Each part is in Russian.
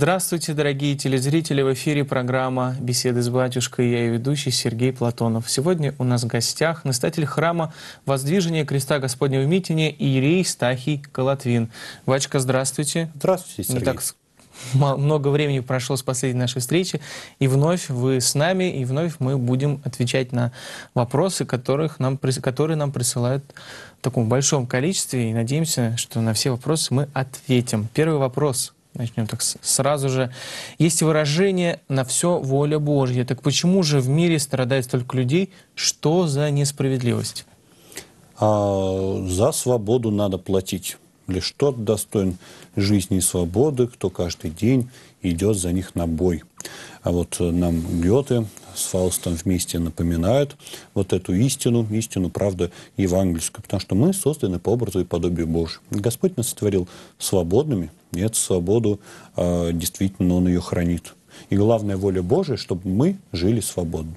Здравствуйте, дорогие телезрители! В эфире программа «Беседы с батюшкой» я и ведущий Сергей Платонов. Сегодня у нас в гостях настоятель храма Воздвижения Креста Господня в Митине Иерей Стахий Колотвин. Вачка, здравствуйте! Здравствуйте, Сергей! Не так много времени прошло с последней нашей встречи, и вновь вы с нами, и вновь мы будем отвечать на вопросы, которых нам, которые нам присылают в таком большом количестве, и надеемся, что на все вопросы мы ответим. Первый вопрос – Начнем так сразу же. Есть выражение «на все воля Божья». Так почему же в мире страдает столько людей? Что за несправедливость? А, за свободу надо платить. Лишь тот достоин жизни и свободы, кто каждый день идет за них на бой. А вот нам Гёте с Фаустом вместе напоминают вот эту истину, истину, правду евангельскую, потому что мы созданы по образу и подобию Божьему. Господь нас сотворил свободными, и эту свободу э, действительно Он ее хранит. И главная воля Божия, чтобы мы жили свободно.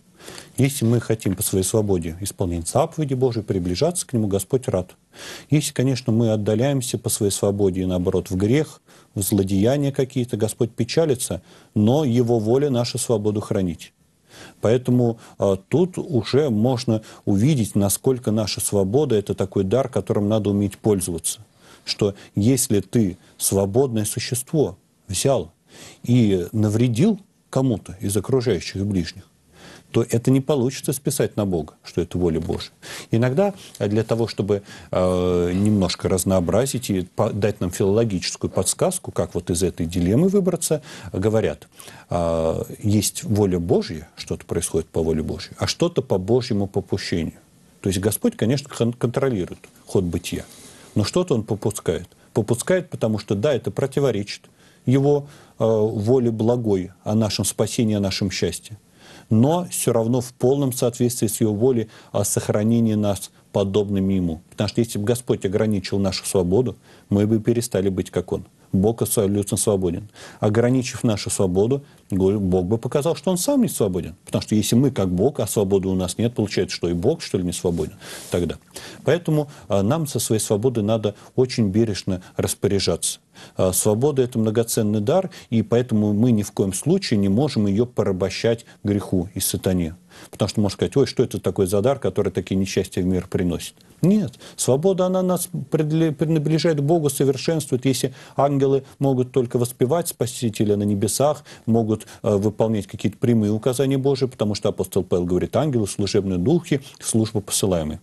Если мы хотим по своей свободе исполнять заповеди Божьи, приближаться к Нему, Господь рад. Если, конечно, мы отдаляемся по своей свободе и, наоборот, в грех, в злодеяния какие-то, Господь печалится, но Его воля наша свободу хранить. Поэтому э, тут уже можно увидеть, насколько наша свобода – это такой дар, которым надо уметь пользоваться. Что если ты свободное существо взял и навредил кому-то из окружающих и ближних, то это не получится списать на Бога, что это воля Божья. Иногда э, для того, чтобы э, немножко разнообразить и дать нам филологическую подсказку, как вот из этой дилеммы выбраться, говорят, э, есть воля Божья, что-то происходит по воле Божьей, а что-то по Божьему попущению. То есть Господь, конечно, контролирует ход бытия, но что-то Он попускает. Попускает, потому что, да, это противоречит его э, воле благой о нашем спасении, о нашем счастье но все равно в полном соответствии с Его волей о сохранении нас подобными Ему. Потому что если бы Господь ограничил нашу свободу, мы бы перестали быть как Он. Бог абсолютно свободен. Ограничив нашу свободу, Бог бы показал, что он сам не свободен. Потому что если мы как Бог, а свободы у нас нет, получается, что и Бог, что ли, не свободен тогда. Поэтому а, нам со своей свободой надо очень бережно распоряжаться. А, свобода – это многоценный дар, и поэтому мы ни в коем случае не можем ее порабощать греху и сатане. Потому что можно сказать, ой, что это такой за дар, который такие несчастья в мир приносит. Нет. Свобода, она нас приближает к Богу, совершенствует. Если ангелы могут только воспевать Спасителя на небесах, могут э, выполнять какие-то прямые указания Божии, потому что апостол Павел говорит, ангелы, служебные духи, служба посылаемые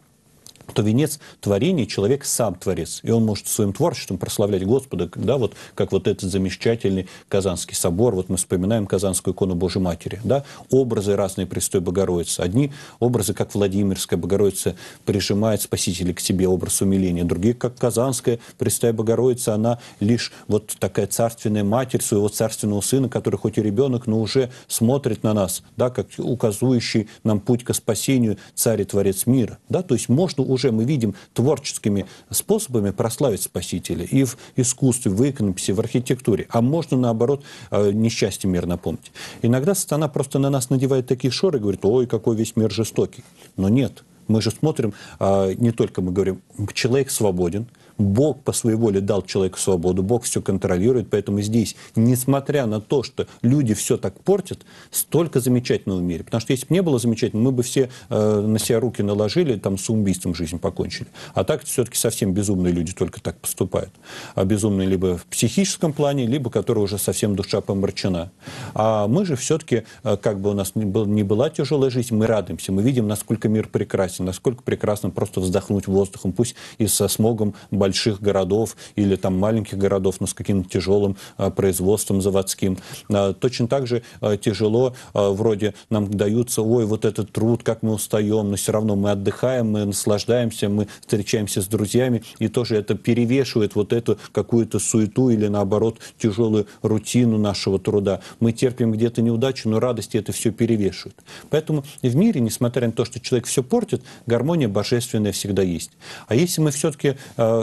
то венец творения человек сам творец. И он может своим творчеством прославлять Господа, да, вот, как вот этот замечательный Казанский собор, вот мы вспоминаем Казанскую икону Божьей Матери, да, образы разные Престой Богородицы. Одни образы, как Владимирская Богородица прижимает Спасителя к себе, образ умиления, другие, как Казанская Престой Богородица, она лишь вот такая царственная матерь своего царственного сына, который хоть и ребенок, но уже смотрит на нас, да, как указывающий нам путь к спасению царь и творец мира, да, то есть можно уже уже мы видим творческими способами прославить Спасителя и в искусстве, в иконописи, в архитектуре. А можно, наоборот, э, несчастье мир напомнить. Иногда сатана просто на нас надевает такие шоры и говорит, ой, какой весь мир жестокий. Но нет, мы же смотрим, а, не только мы говорим, человек свободен, Бог по своей воле дал человеку свободу, Бог все контролирует, поэтому здесь, несмотря на то, что люди все так портят, столько замечательного в мире. Потому что если бы не было замечательного, мы бы все э, на себя руки наложили, там с убийством жизнь покончили. А так все-таки совсем безумные люди только так поступают. А безумные либо в психическом плане, либо которые уже совсем душа помрачена. А мы же все-таки, э, как бы у нас не, был, не была тяжелая жизнь, мы радуемся, мы видим, насколько мир прекрасен, насколько прекрасно просто вздохнуть воздухом, пусть и со смогом болезнью больших городов или там маленьких городов, но с каким-то тяжелым а, производством заводским. А, точно так же а, тяжело, вроде нам даются, ой, вот этот труд, как мы устаем, но все равно мы отдыхаем, мы наслаждаемся, мы встречаемся с друзьями, и тоже это перевешивает вот эту какую-то суету или наоборот тяжелую рутину нашего труда. Мы терпим где-то неудачу, но радости это все перевешивает. Поэтому в мире, несмотря на то, что человек все портит, гармония божественная всегда есть. А если мы все-таки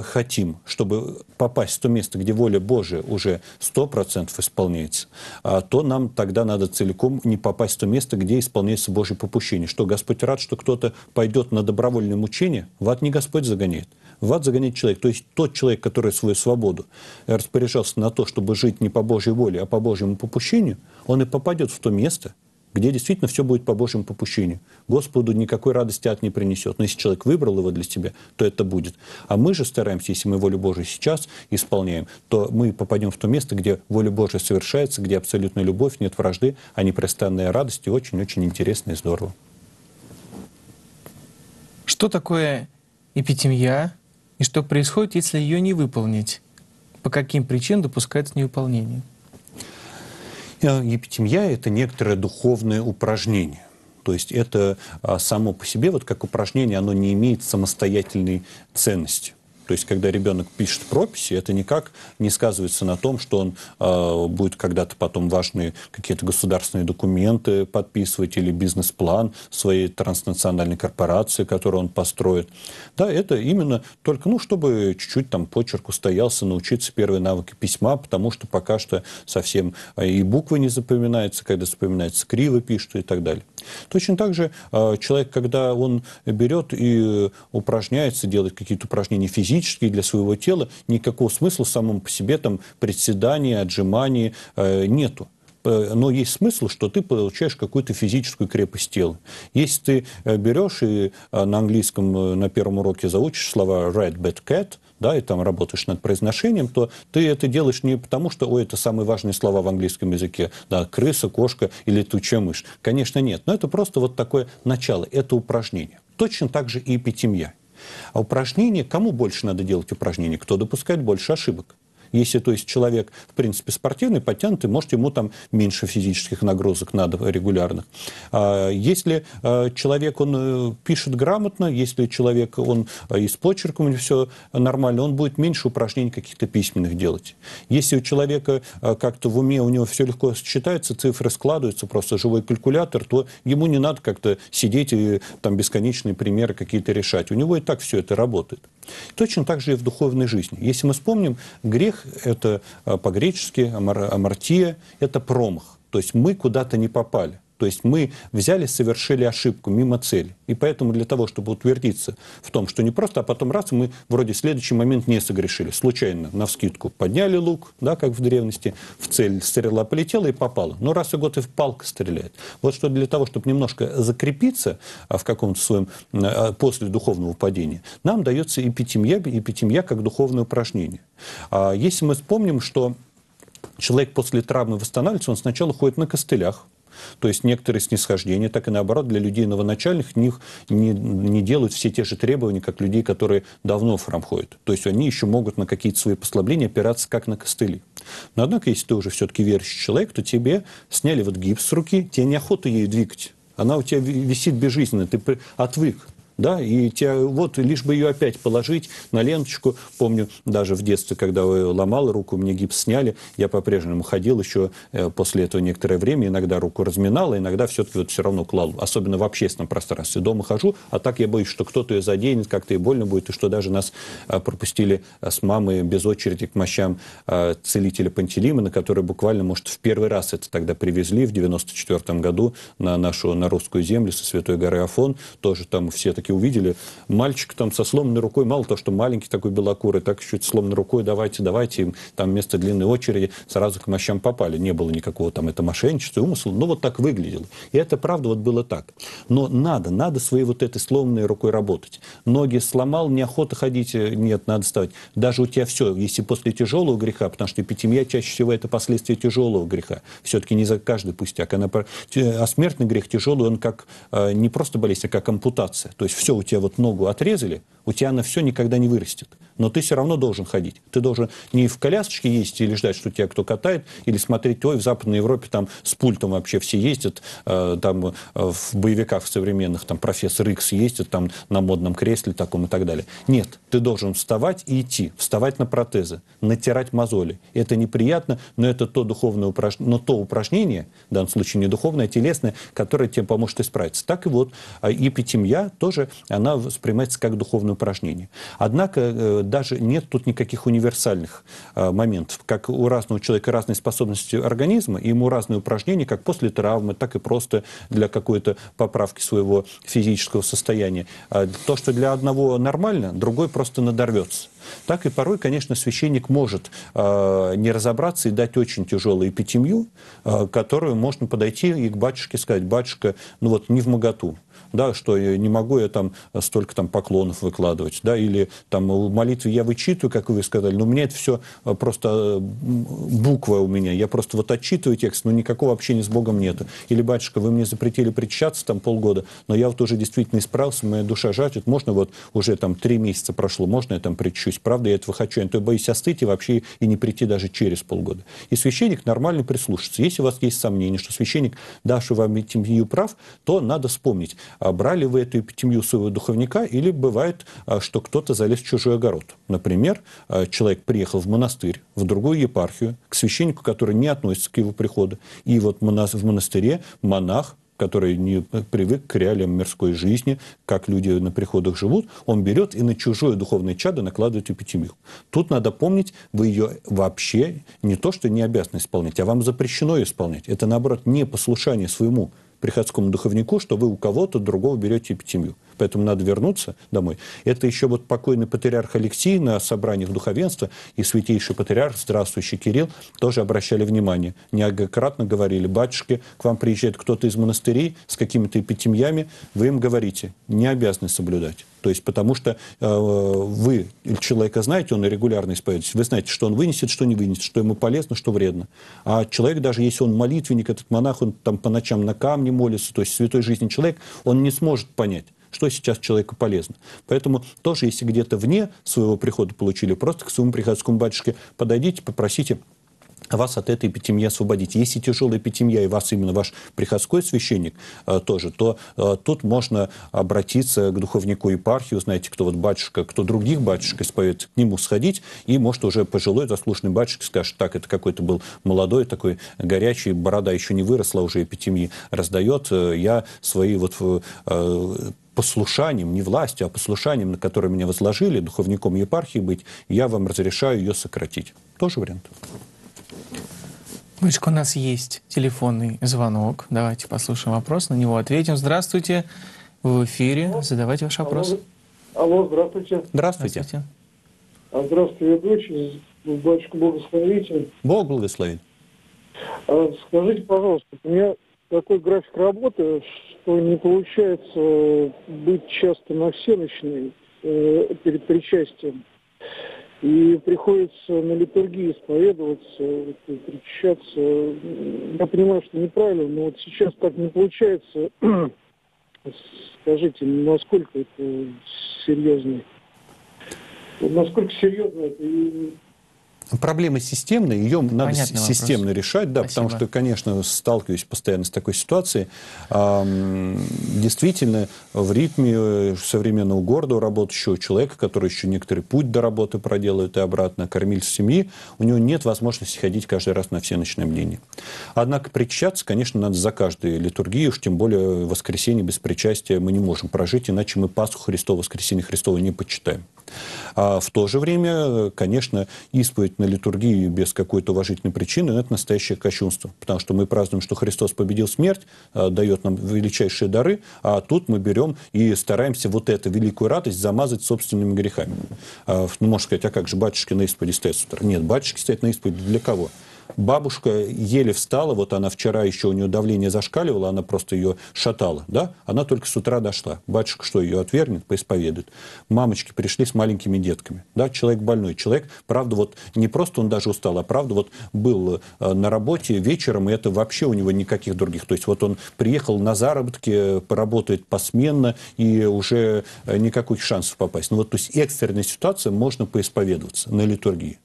хотим, чтобы попасть в то место, где воля Божия уже 100% исполняется, а, то нам тогда надо целиком не попасть в то место, где исполняется Божье попущение. Что Господь рад, что кто-то пойдет на добровольное мучение, в ад не Господь загоняет. В ад загоняет человек. То есть тот человек, который свою свободу распоряжался на то, чтобы жить не по Божьей воле, а по Божьему попущению, он и попадет в то место, где действительно все будет по Божьему попущению. Господу никакой радости от не принесет. Но если человек выбрал его для себя, то это будет. А мы же стараемся, если мы волю Божию сейчас исполняем, то мы попадем в то место, где воля Божия совершается, где абсолютная любовь, нет вражды, а непрестанная радость и очень-очень интересно и здорово. Что такое эпитемия и что происходит, если ее не выполнить? По каким причинам допускается невыполнение? Э, Епитемья – это некоторое духовное упражнение. То есть это а, само по себе, вот как упражнение, оно не имеет самостоятельной ценности. То есть, когда ребенок пишет прописи, это никак не сказывается на том, что он э, будет когда-то потом важные какие-то государственные документы подписывать или бизнес-план своей транснациональной корпорации, которую он построит. Да, это именно только, ну, чтобы чуть-чуть там почерк устоялся, научиться первые навыки письма, потому что пока что совсем а, и буквы не запоминаются, когда запоминается криво пишут и так далее. Точно так же э, человек, когда он берет и э, упражняется, делает какие-то упражнения физические для своего тела, никакого смысла самому по себе там приседания, отжимания э, нету но есть смысл, что ты получаешь какую-то физическую крепость тела. Если ты берешь и на английском на первом уроке заучишь слова red, bad cat, да, и там работаешь над произношением, то ты это делаешь не потому, что, ой, это самые важные слова в английском языке, да, крыса, кошка или туча мышь. Конечно, нет, но это просто вот такое начало, это упражнение. Точно так же и эпитемия. А упражнение, кому больше надо делать упражнение, кто допускает больше ошибок? Если, то есть, человек, в принципе, спортивный, подтянутый, может, ему там меньше физических нагрузок надо регулярных. А если э, человек, он э, пишет грамотно, если человек, он э, и с почерком все нормально, он будет меньше упражнений каких-то письменных делать. Если у человека как-то в уме у него все легко считается, цифры складываются, просто живой калькулятор, то ему не надо как-то сидеть и там бесконечные примеры какие-то решать. У него и так все это работает. Точно так же и в духовной жизни. Если мы вспомним, грех Промех – это э, по-гречески, амартия – это промах. То есть мы куда-то не попали. То есть мы взяли, совершили ошибку мимо цели. И поэтому для того, чтобы утвердиться в том, что не просто, а потом раз, мы вроде в следующий момент не согрешили. Случайно, на вскидку подняли лук, да, как в древности, в цель стрела полетела и попала. Но раз и год и в палка стреляет. Вот что для того, чтобы немножко закрепиться а, в каком-то своем, а, после духовного падения, нам дается эпитемия, эпитемия как духовное упражнение. А, если мы вспомним, что человек после травмы восстанавливается, он сначала ходит на костылях, то есть некоторые снисхождения, так и наоборот, для людей новоначальных них не, не делают все те же требования, как людей, которые давно в фрам ходят. То есть они еще могут на какие-то свои послабления опираться, как на костыли. Но однако, если ты уже все-таки верующий человек, то тебе сняли вот гипс с руки, тебе неохота ею двигать. Она у тебя висит безжизненно, ты отвык да, и тебя, вот лишь бы ее опять положить на ленточку. Помню, даже в детстве, когда ломал руку, мне гипс сняли, я по-прежнему ходил еще э, после этого некоторое время, иногда руку разминал, а иногда все-таки вот все равно клал, особенно в общественном пространстве. Дома хожу, а так я боюсь, что кто-то ее заденет, как-то и больно будет, и что даже нас э, пропустили э, с мамой без очереди к мощам целителя Пантелеймона, который буквально, может, в первый раз это тогда привезли в 94 году на нашу, на русскую землю со Святой горы Афон, тоже там все такие все-таки увидели. Мальчик там со сломанной рукой, мало то, что маленький такой белокурый, так чуть сломанной рукой, давайте, давайте, им там вместо длинной очереди сразу к мощам попали. Не было никакого там, это мошенничество, умысла, но ну, вот так выглядело. И это правда вот было так. Но надо, надо своей вот этой сломанной рукой работать. Ноги сломал, неохота ходить, э, нет, надо ставить. Даже у тебя все, если после тяжелого греха, потому что эпитемия чаще всего это последствия тяжелого греха. Все-таки не за каждый пустяк. Она, а, а смертный грех тяжелый, он как э, не просто болезнь, а как ампутация. То есть все, у тебя вот ногу отрезали, у тебя она все никогда не вырастет но ты все равно должен ходить. Ты должен не в колясочке ездить или ждать, что тебя кто катает, или смотреть, ой, в Западной Европе там с пультом вообще все ездят, э, там э, в боевиках современных там профессор Икс ездит там на модном кресле таком и так далее. Нет, ты должен вставать и идти, вставать на протезы, натирать мозоли. Это неприятно, но это то духовное упражнение, но то упражнение, в данном случае не духовное, а телесное, которое тебе поможет исправиться. Так и вот а, и тоже, она воспринимается как духовное упражнение. Однако э, даже нет тут никаких универсальных а, моментов. Как у разного человека разные способности организма, и ему разные упражнения, как после травмы, так и просто для какой-то поправки своего физического состояния. А, то, что для одного нормально, другой просто надорвется. Так и порой, конечно, священник может а, не разобраться и дать очень тяжелую эпитемию, которую можно подойти и к батюшке сказать, батюшка, ну вот не в моготу, да, что не могу я там столько там поклонов выкладывать, да, или там молитвы я вычитываю, как вы сказали, но мне это все э, просто буква у меня, я просто вот отчитываю текст, но никакого общения с Богом нету. Или, батюшка, вы мне запретили причащаться там полгода, но я вот уже действительно исправился, моя душа жаждет, можно вот уже там три месяца прошло, можно я там причащусь, правда, я этого хочу, я то боюсь остыть и вообще и не прийти даже через полгода. И священник нормально прислушается. Если у вас есть сомнения, что священник, Даша вам этим прав, то надо вспомнить, а брали вы эту эпитемию своего духовника, или бывает, а, что кто-то залез в чужой огород. Например, а, человек приехал в монастырь, в другую епархию, к священнику, который не относится к его приходу, и вот в монастыре монах который не привык к реалиям мирской жизни, как люди на приходах живут, он берет и на чужое духовное чадо накладывает эпитемию. Тут надо помнить, вы ее вообще не то, что не обязаны исполнять, а вам запрещено исполнять. Это, наоборот, не послушание своему приходскому духовнику, что вы у кого-то другого берете эпитемию поэтому надо вернуться домой. Это еще вот покойный патриарх Алексей на собраниях духовенства и святейший патриарх, здравствующий Кирилл, тоже обращали внимание. Неоднократно говорили, батюшки, к вам приезжает кто-то из монастырей с какими-то эпитемьями, вы им говорите, не обязаны соблюдать. То есть потому что э, вы человека знаете, он регулярно исповедуется, вы знаете, что он вынесет, что не вынесет, что ему полезно, что вредно. А человек, даже если он молитвенник, этот монах, он там по ночам на камне молится, то есть святой жизни человек, он не сможет понять, что сейчас человеку полезно. Поэтому тоже, если где-то вне своего прихода получили, просто к своему приходскому батюшке подойдите, попросите вас от этой эпитемии освободить. Если тяжелая эпитемия, и вас именно ваш приходской священник э, тоже, то э, тут можно обратиться к духовнику епархии, знаете, кто вот батюшка, кто других батюшек исповедует, к нему сходить, и, может, уже пожилой заслуженный батюшка скажет, так, это какой-то был молодой, такой горячий, борода еще не выросла, уже эпитемии раздает, э, я свои вот э, э послушанием, не властью, а послушанием, на которое меня возложили, духовником епархии быть, я вам разрешаю ее сократить. Тоже вариант. Мышка, у нас есть телефонный звонок. Давайте послушаем вопрос, на него ответим. Здравствуйте, вы в эфире, задавайте ваш вопрос. Алло, алло здравствуйте. Здравствуйте. Здравствуйте, а, здравствуйте ведущий, батюшка благословите. Бог благословит. А, скажите, пожалуйста, у меня такой график работы, что не получается э, быть часто на всеночной э, перед причастием. И приходится на литургии исповедоваться, причащаться. Я понимаю, что неправильно, но вот сейчас так не получается. Скажите, насколько это серьезно? Насколько серьезно это? Проблема системная, ее Понятный надо системно решать, да, Спасибо. потому что, конечно, сталкиваюсь постоянно с такой ситуацией. Действительно, в ритме э, современного города работающего человека, который еще некоторый путь до работы проделает и обратно, кормильца семьи, у него нет возможности ходить каждый раз на все ночные мнения. Однако причащаться, конечно, надо за каждой литургией, уж тем более воскресенье без причастия мы не можем прожить, иначе мы Пасху Христова, воскресенье Христова не почитаем. А в то же время, конечно, исповедь на литургии без какой-то уважительной причины – это настоящее кощунство. Потому что мы празднуем, что Христос победил смерть, а, дает нам величайшие дары, а тут мы берем и стараемся вот эту великую радость замазать собственными грехами. А, ну, можно сказать, а как же батюшки на исповеди стоят с утра? Нет, батюшки стоят на исповеди для кого? Бабушка еле встала, вот она вчера еще, у нее давление зашкаливало, она просто ее шатала, да? Она только с утра дошла. Батюшка что, ее отвергнет, поисповедует? Мамочки пришли с маленькими детками, да? Человек больной, человек, правда, вот не просто он даже устал, а правда, вот был э, на работе вечером, и это вообще у него никаких других. То есть вот он приехал на заработки, поработает посменно, и уже э, никаких шансов попасть. Ну вот, то есть экстренная ситуация, можно поисповедоваться на литургии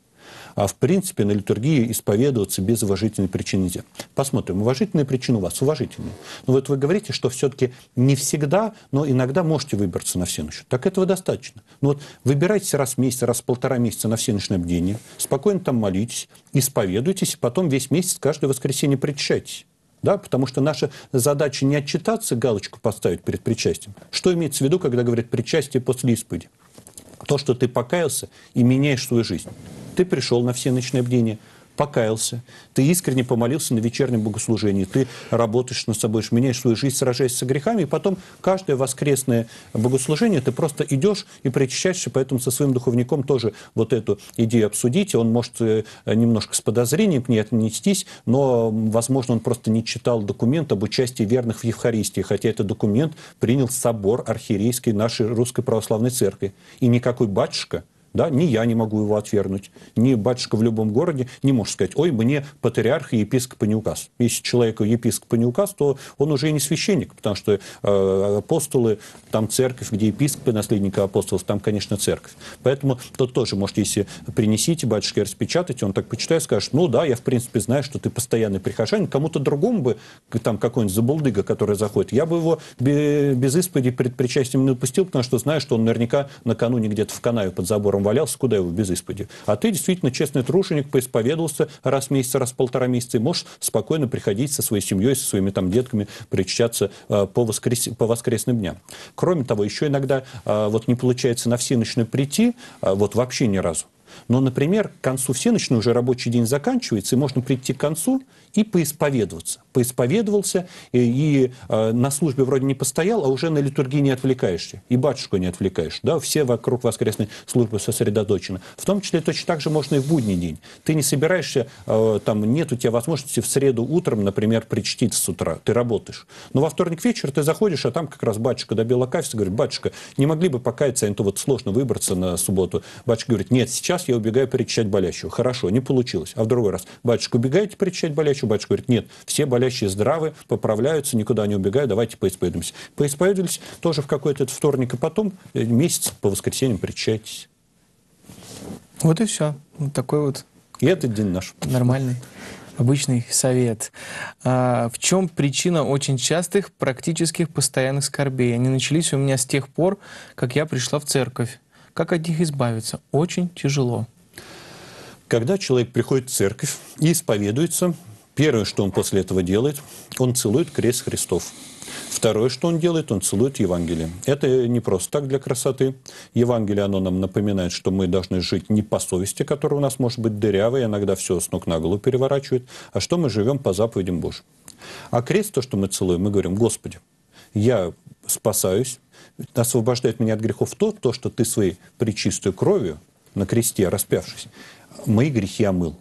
а в принципе на литургии исповедоваться без уважительной причины нельзя. Посмотрим, уважительная причина у вас, уважительная. Но ну вот вы говорите, что все-таки не всегда, но иногда можете выбраться на всеночную. Так этого достаточно. Но ну вот выбирайтесь раз в месяц, раз в полтора месяца на всеночное бдение, спокойно там молитесь, исповедуйтесь, и потом весь месяц каждое воскресенье причащайтесь. Да, потому что наша задача не отчитаться, галочку поставить перед причастием. Что имеется в виду, когда говорят причастие после исповеди? То, что ты покаялся и меняешь свою жизнь. Ты пришел на все ночные бдения, покаялся, ты искренне помолился на вечернем богослужении, ты работаешь над собой, меняешь свою жизнь, сражаясь со грехами, и потом каждое воскресное богослужение ты просто идешь и причащаешься, поэтому со своим духовником тоже вот эту идею обсудить, он может э, немножко с подозрением к ней отнестись, но, возможно, он просто не читал документ об участии верных в Евхаристии, хотя этот документ принял собор архиерейской нашей Русской Православной Церкви. И никакой батюшка – да, ни я не могу его отвергнуть, ни батюшка в любом городе не может сказать, ой, мне патриарх и епископа не указ. Если человеку епископа не указ, то он уже и не священник, потому что э, апостолы, там церковь, где епископы, наследники апостолов, там, конечно, церковь. Поэтому тот тоже может, если принесите батюшке распечатать, он так почитает, скажет, ну да, я в принципе знаю, что ты постоянный прихожанин, кому-то другому бы, там какой-нибудь забулдыга, который заходит, я бы его без исповеди пред причастием не допустил, потому что знаю, что он наверняка накануне где-то в канаве под забором там валялся, куда его без исповеди. А ты действительно честный трушеник, поисповедовался раз в месяц, раз в полтора месяца, и можешь спокойно приходить со своей семьей, со своими там детками, причащаться э, по, воскрес... по воскресным дням. Кроме того, еще иногда э, вот не получается на всеночную прийти, э, вот вообще ни разу. Но, например, к концу всеночной уже рабочий день заканчивается, и можно прийти к концу, и поисповедоваться. Поисповедовался, и, э, и э, на службе вроде не постоял, а уже на литургии не отвлекаешься, и батюшку не отвлекаешь. Да? Все вокруг воскресной службы сосредоточены. В том числе точно так же можно и в будний день. Ты не собираешься, э, там нет у тебя возможности в среду утром, например, причтить с утра, ты работаешь. Но во вторник вечер ты заходишь, а там как раз батюшка добила кафедры, говорит, батюшка, не могли бы покаяться, а то вот сложно выбраться на субботу. Батюшка говорит, нет, сейчас я убегаю причащать болящего. Хорошо, не получилось. А в другой раз, батюшка, убегаете причащать болящего? Батюшка говорит, нет, все болящие здравы, поправляются, никуда не убегают, давайте поисповедуемся. Поисповедовались тоже в какой-то вторник, и а потом э, месяц по воскресеньям причащайтесь. Вот и все. Вот такой вот и этот день наш. Нормальный. Обычный совет. А, в чем причина очень частых практических постоянных скорбей? Они начались у меня с тех пор, как я пришла в церковь. Как от них избавиться? Очень тяжело. Когда человек приходит в церковь и исповедуется, Первое, что он после этого делает, он целует крест Христов. Второе, что он делает, он целует Евангелие. Это не просто так для красоты. Евангелие, оно нам напоминает, что мы должны жить не по совести, которая у нас может быть дырявая, иногда все с ног на голову переворачивает, а что мы живем по заповедям Божьим. А крест, то, что мы целуем, мы говорим, Господи, я спасаюсь, освобождает меня от грехов то, то, что ты своей причистой кровью на кресте распявшись, мои грехи омыл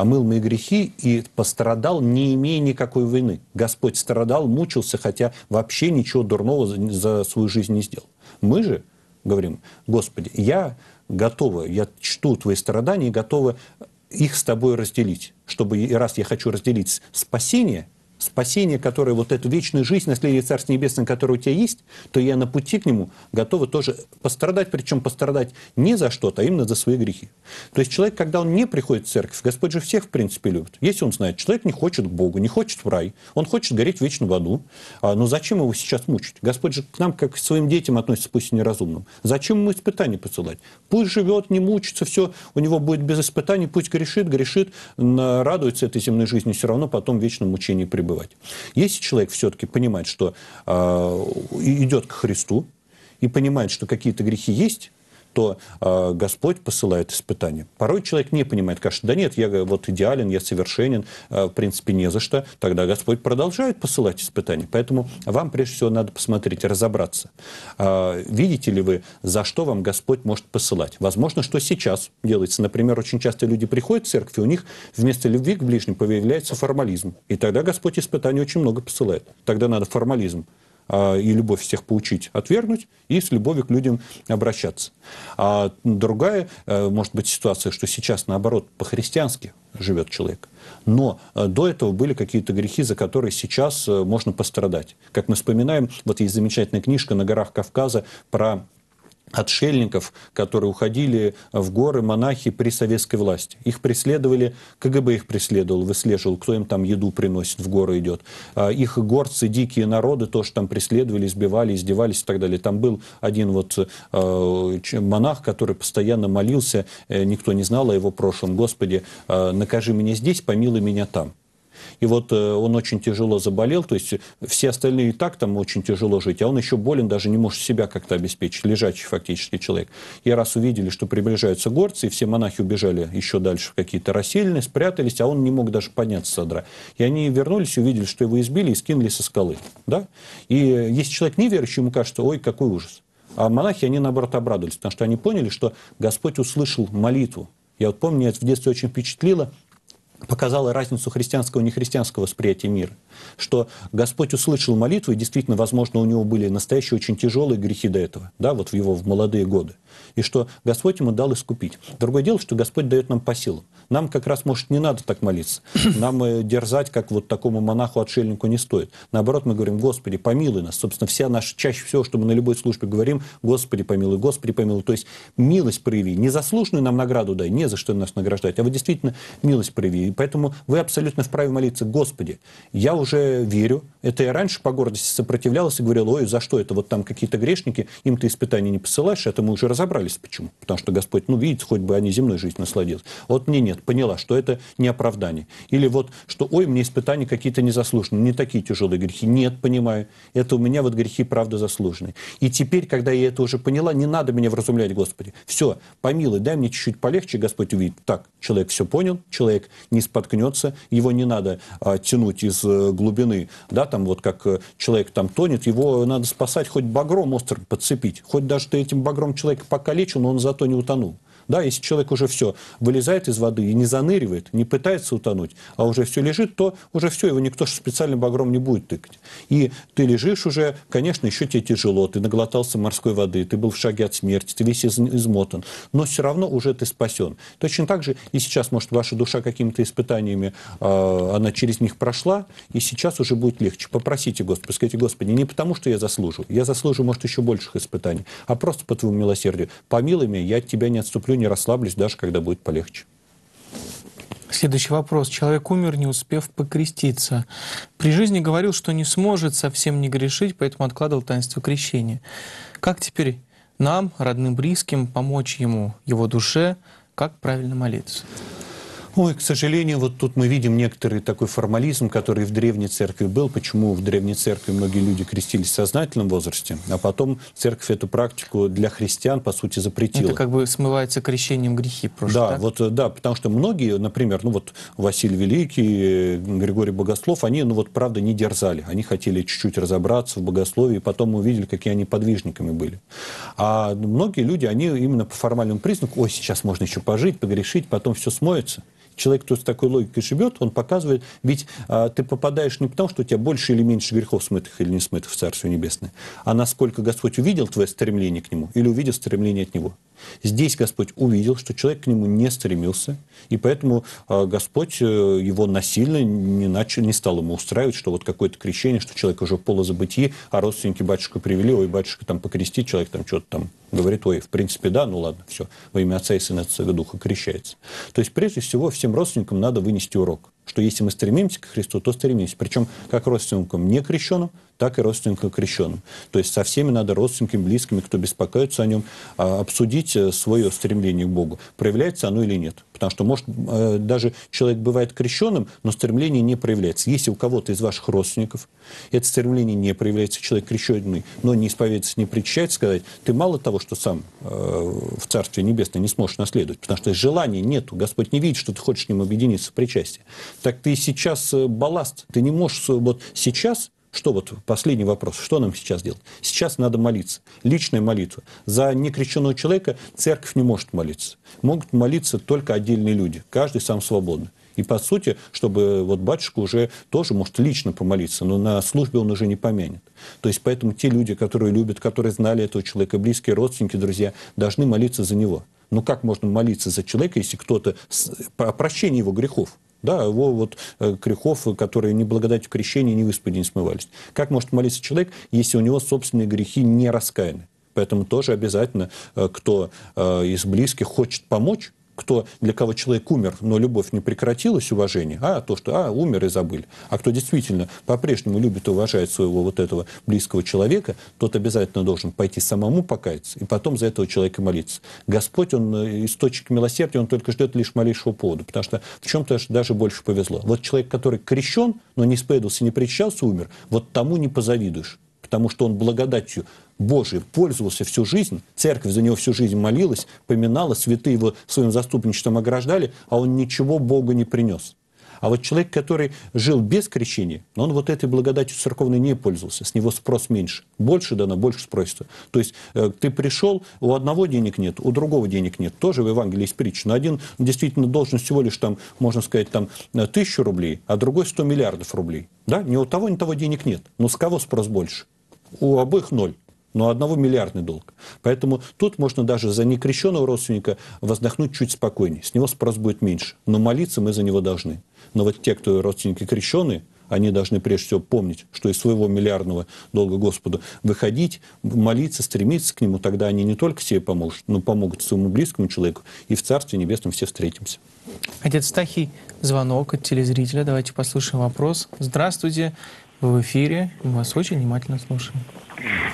омыл мои грехи и пострадал, не имея никакой вины Господь страдал, мучился, хотя вообще ничего дурного за, за свою жизнь не сделал. Мы же говорим, Господи, я готова, я чту Твои страдания и готова их с Тобой разделить, чтобы, и раз я хочу разделить спасение – спасение, которое вот эту вечную жизнь, наследие Царства Небесного, которое у тебя есть, то я на пути к нему готова тоже пострадать, причем пострадать не за что-то, а именно за свои грехи. То есть человек, когда он не приходит в церковь, Господь же всех, в принципе, любит. Если он знает, человек не хочет к Богу, не хочет в рай, он хочет гореть вечно в аду, а, но зачем его сейчас мучить? Господь же к нам, как к своим детям, относится, пусть и неразумным. Зачем ему испытания посылать? Пусть живет, не мучится, все у него будет без испытаний, пусть грешит, грешит, радуется этой земной жизни, все равно потом в вечном мучении прибыл забывать. Если человек все-таки понимает, что э, а, идет к Христу и понимает, что какие-то грехи есть, то э, а, Господь посылает испытания. Порой человек не понимает, конечно, да нет, я э, вот идеален, я совершенен, э, в принципе, не за что. Тогда Господь продолжает посылать испытания. Поэтому вам, прежде всего, надо посмотреть, разобраться. Э, видите ли вы, за что вам Господь может посылать? Возможно, что сейчас делается. Например, очень часто люди приходят в церковь, и у них вместо любви к ближним появляется формализм. И тогда Господь испытаний очень много посылает. Тогда надо формализм а, и любовь всех поучить, отвергнуть, и с любовью к людям обращаться. А другая, э, может быть, ситуация, что сейчас, наоборот, по-христиански живет человек. Но э, до этого были какие-то грехи, за которые сейчас э, можно пострадать. Как мы вспоминаем, вот есть замечательная книжка «На горах Кавказа» про отшельников, которые уходили в горы, монахи при советской власти. Их преследовали, КГБ их преследовал, выслеживал, кто им там еду приносит, в горы идет. А их горцы, дикие народы тоже там преследовали, избивали, издевались и так далее. Там был один вот э, монах, который постоянно молился, э, никто не знал о его прошлом, «Господи, э, накажи меня здесь, помилуй меня там». И вот э, он очень тяжело заболел, то есть э, все остальные и так там очень тяжело жить, а он еще болен, даже не может себя как-то обеспечить, лежачий фактически человек. И раз увидели, что приближаются горцы, и все монахи убежали еще дальше в какие-то расселины, спрятались, а он не мог даже подняться с садра. И они вернулись, увидели, что его избили и скинули со скалы. Да? И э, если человек неверующий, ему кажется, ой, какой ужас. А монахи, они, наоборот, обрадовались, потому что они поняли, что Господь услышал молитву. Я вот помню, это в детстве очень впечатлило показала разницу христианского и нехристианского восприятия мира что Господь услышал молитву, и действительно, возможно, у него были настоящие очень тяжелые грехи до этого, да, вот в его в молодые годы, и что Господь ему дал искупить. Другое дело, что Господь дает нам по силам. Нам как раз, может, не надо так молиться. Нам э, дерзать, как вот такому монаху-отшельнику не стоит. Наоборот, мы говорим, Господи, помилуй нас. Собственно, вся наша, чаще всего, что мы на любой службе говорим, Господи, помилуй, Господи, помилуй. То есть милость прояви. Незаслуженную нам награду дай, не за что нас награждать, а вот действительно милость прояви. И поэтому вы абсолютно вправе молиться, Господи, я уже верю. Это я раньше по гордости сопротивлялась и говорила, ой, за что это? Вот там какие-то грешники, им ты испытания не посылаешь. А это мы уже разобрались. Почему? Потому что Господь, ну, видит, хоть бы они земной жизнь насладились. Вот мне нет, поняла, что это не оправдание. Или вот, что, ой, мне испытания какие-то незаслуженные, не такие тяжелые грехи. Нет, понимаю, это у меня вот грехи, правда, заслуженные. И теперь, когда я это уже поняла, не надо меня вразумлять, Господи. Все, помилуй, дай мне чуть-чуть полегче, Господь увидит. Так, человек все понял, человек не споткнется, его не надо а, тянуть из э, Э, глубины, да, там вот как э, человек там тонет, его надо спасать хоть багром острым подцепить, хоть даже ты этим багром человека покалечил, но он зато не утонул да, если человек уже все вылезает из воды и не заныривает, не пытается утонуть, а уже все лежит, то уже все, его никто специальным багром не будет тыкать. И ты лежишь уже, конечно, еще тебе тяжело, ты наглотался морской воды, ты был в шаге от смерти, ты весь из измотан, но все равно уже ты спасен. Точно так же и сейчас, может, ваша душа какими-то испытаниями, э, она через них прошла, и сейчас уже будет легче. Попросите Господа, скажите, Господи, не потому, что я заслужу, я заслужу, может, еще больших испытаний, а просто по Твоему милосердию. Помилуй меня, я от Тебя не отступлю не расслаблюсь, даже когда будет полегче. Следующий вопрос. Человек умер, не успев покреститься. При жизни говорил, что не сможет совсем не грешить, поэтому откладывал таинство крещения. Как теперь нам, родным, близким, помочь ему, его душе, как правильно молиться? Ой, к сожалению, вот тут мы видим некоторый такой формализм, который в Древней Церкви был. Почему в Древней Церкви многие люди крестились в сознательном возрасте, а потом Церковь эту практику для христиан, по сути, запретила. Это как бы смывается крещением грехи просто, да? Да, вот, э, да, потому что многие, например, ну вот Василий Великий, э, Григорий Богослов, они, ну вот, правда, не дерзали. Они хотели чуть-чуть разобраться в богословии, потом мы увидели, какие они подвижниками были. А многие люди, они именно по формальному признаку, ой, сейчас можно еще пожить, погрешить, потом все смоется человек, кто с такой логикой живет, он показывает, ведь а, ты попадаешь не потому, что у тебя больше или меньше грехов смытых или не смытых в Царстве Небесное, а насколько Господь увидел твое стремление к Нему или увидел стремление от Него. Здесь Господь увидел, что человек к нему не стремился, и поэтому а, Господь э, его насильно не, начал, не стал ему устраивать, что вот какое-то крещение, что человек уже в полозабытии, а родственники батюшка привели, ой, батюшка там покрестить, человек там что-то там говорит, ой, в принципе, да, ну ладно, все, во имя Отца и Сына Отца Духа крещается. То есть, прежде всего, всем родственникам надо вынести урок, что если мы стремимся к Христу, то стремимся. Причем как родственникам не крещенным, так и родственникам крещенным. То есть со всеми надо родственниками, близкими, кто беспокоится о нем, а, обсудить э, свое стремление к Богу, проявляется оно или нет. Потому что, может, э, даже человек бывает крещенным, но стремление не проявляется. Если у кого-то из ваших родственников это стремление не проявляется, человек крещенный, но не исповедуется, не причащается, сказать, ты мало того, что сам э, в Царстве Небесном не сможешь наследовать, потому что желания нету, Господь не видит, что ты хочешь с ним объединиться в причастии. Так ты сейчас балласт, ты не можешь вот сейчас что вот последний вопрос, что нам сейчас делать? Сейчас надо молиться, личная молитва. За некрещенного человека церковь не может молиться. Могут молиться только отдельные люди, каждый сам свободно. И по сути, чтобы вот батюшка уже тоже может лично помолиться, но на службе он уже не помянет. То есть поэтому те люди, которые любят, которые знали этого человека, близкие родственники, друзья, должны молиться за него. Но как можно молиться за человека, если кто-то... О его грехов. Да, его вот э, грехов, э, которые ни благодатью крещения, ни в не смывались. Как может молиться человек, если у него собственные грехи не раскаяны? Поэтому тоже обязательно, э, кто э, из близких хочет помочь, кто, для кого человек умер, но любовь не прекратилась, уважение, а то, что, а, умер и забыли. А кто действительно по-прежнему любит и уважает своего вот этого близкого человека, тот обязательно должен пойти самому покаяться и потом за этого человека молиться. Господь, он э, источник милосердия, он только ждет лишь малейшего повода, потому что в чем-то даже больше повезло. Вот человек, который крещен, но не исповедовался, не причащался, умер, вот тому не позавидуешь потому что он благодатью Божией пользовался всю жизнь, церковь за него всю жизнь молилась, поминала, святые его своим заступничеством ограждали, а он ничего Богу не принес. А вот человек, который жил без крещения, но он вот этой благодатью церковной не пользовался, с него спрос меньше. Больше дано, больше спросится. То есть э, ты пришел, у одного денег нет, у другого денег нет. Тоже в Евангелии есть притча. Но один действительно должен всего лишь там, можно сказать, там э, тысячу рублей, а другой 100 миллиардов рублей. Да? Ни у того, ни того денег нет. Но ну, с кого спрос больше? У обоих ноль. Но одного миллиардный долг. Поэтому тут можно даже за некрещенного родственника воздохнуть чуть спокойнее. С него спрос будет меньше. Но молиться мы за него должны. Но вот те, кто родственники крещенные, они должны прежде всего помнить, что из своего миллиардного долга Господу выходить, молиться, стремиться к Нему, тогда они не только себе помогут, но помогут своему близкому человеку, и в Царстве Небесном все встретимся. Отец Стахий, звонок от телезрителя. Давайте послушаем вопрос. Здравствуйте в эфире. Мы вас очень внимательно слушаем.